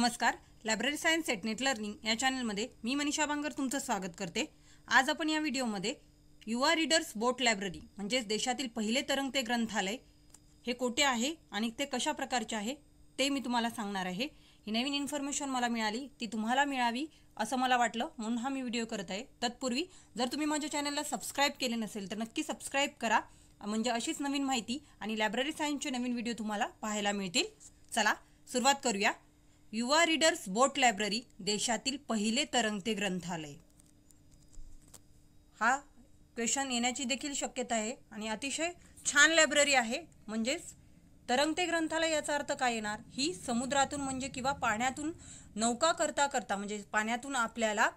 नमस्कार library science net learning या चॅनलमध्ये मी मनीषा बांगर तुमचं स्वागत करते आज आपण या व्हिडिओमध्ये युवा रीडर्स बोट लायब्ररी म्हणजेच देशातील पहिले तरंगते ग्रंथालय हे कोठे आहे आणि ते कशा प्रकारचे आहे ते मी तुम्हाला सांगणार आहे ही नवीन इन्फॉर्मेशन मला मिळाली ती तुम्हाला मिळावी असं मला वाटलं म्हणून हा मी व्हिडिओ करत आहे तत्पूर्वी जर तुम्ही माझ्या चॅनलला सबस्क्राईब केले नसेल तर नक्की सबस्क्राईब करा म्हणजे अशीच नवीन माहिती आणि लायब्ररी सायन्सचे नवीन व्हिडिओ तुम्हाला पाहायला मिळतील चला सुरुवात करूया युवा रीडर्स बोट लायब्ररी देशातील पहिले तरंगते ग्रंथालय हा क्वेश्चन येण्याची देखील शक्यता आहे आणि अतिशय छान लायब्ररी आहे म्हणजेच तरंगते ग्रंथालय याचा अर्थ काय येणार ही समुद्रातून म्हणजे किंवा पाण्यातून नौका करता करता म्हणजे पाण्यातून आपल्याला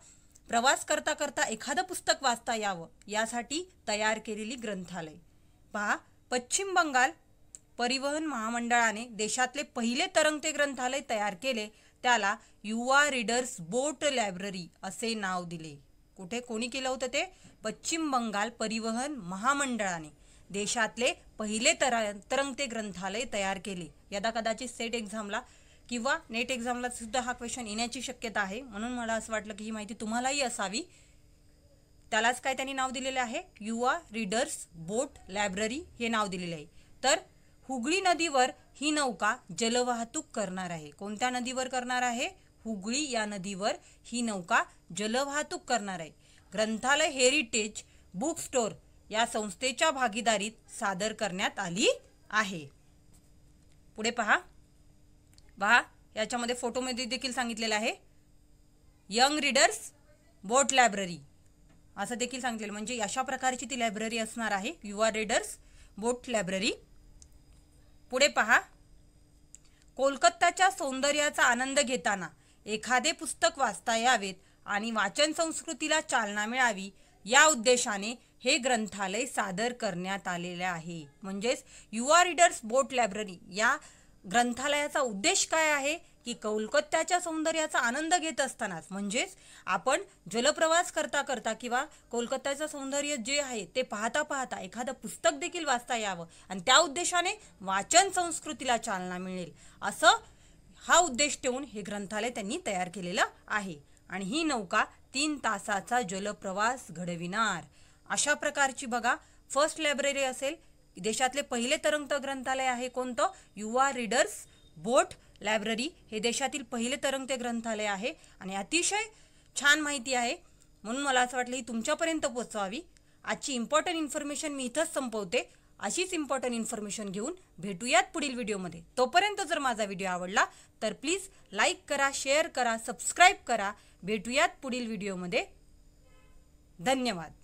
प्रवास करता करता एखादं पुस्तक वाचता यावं यासाठी तयार केलेली ग्रंथालय पहा पश्चिम बंगाल परिवहन महामंडळाने देशातले पहिले तरंगते ग्रंथालय तयार केले त्याला युवा रीडर्स बोट लायब्ररी असे नाव दिले कुठे कोणी केलं होतं ते पश्चिम बंगाल परिवहन महामंडळाने देशातले पहिले तर तरंगते ग्रंथालय तयार केले यदा कदाचित सेट एक्झामला किंवा नेट एक्झामला सुद्धा हा क्वेश्चन येण्याची शक्यता आहे म्हणून मला असं वाटलं की ही माहिती तुम्हालाही असावी त्यालाच काय त्यांनी नाव दिलेले आहे युवा रीडर्स बोट लायब्ररी हे नाव दिलेले आहे तर हुगळी नदीवर ही नौका जलवाहतूक करणार आहे कोणत्या नदीवर करणार आहे हुगळी या नदीवर ही नौका जलवाहतूक करणार आहे ग्रंथालय हेरिटेज बुक स्टोर या संस्थेच्या भागीदारीत सादर करण्यात आली आहे पुढे पहा पहा याच्यामध्ये फोटोमध्ये देखील सांगितलेलं आहे यंग रीडर्स बोट लायब्ररी असं देखील सांगितलेलं म्हणजे अशा प्रकारची ती लायब्ररी असणार आहे युवा रीडर्स बोट लायब्ररी पुढे पहा कोलकाताच्या सौंदर्याचा आनंद घेताना एखादे पुस्तक वाचता यावेत आणि वाचन संस्कृतीला चालना मिळावी या उद्देशाने हे ग्रंथालय सादर करण्यात आलेले आहे म्हणजेच युवा रीडर्स बोट लायब्ररी या ग्रंथालयाचा उद्देश काय आहे की कोलकात्याच्या सौंदर्याचा आनंद घेत असतानाच म्हणजेच आपण जलप्रवास करता करता किंवा कोलकात्याचं सौंदर्य जे आहे ते पाहता पाहता एखादं पुस्तक देखील वाचता यावं आणि त्या उद्देशाने वाचन संस्कृतीला चालना मिळेल असं हा उद्देश ठेवून हे ग्रंथालय त्यांनी तयार केलेलं आहे आणि ही नौका तीन तासाचा जलप्रवास घडविणार अशा प्रकारची बघा फर्स्ट लायब्ररी असेल देशातले पहिले तरंगत ग्रंथालय आहे कोणतं युवा रीडर्स बोट लायब्ररी हे देशातील पहिले तरंगते ग्रंथालय आहे आणि अतिशय छान माहिती आहे म्हणून मला असं वाटलं ही तुमच्यापर्यंत पोचवावी आजची इम्पॉर्टंट इन्फॉर्मेशन मी इथंच संपवते अशीच इम्पॉर्टंट इन्फॉर्मेशन घेऊन भेटूयात पुढील व्हिडिओमध्ये तोपर्यंत जर माझा व्हिडिओ आवडला तर प्लीज लाईक करा शेअर करा सबस्क्राईब करा भेटूयात पुढील व्हिडिओमध्ये धन्यवाद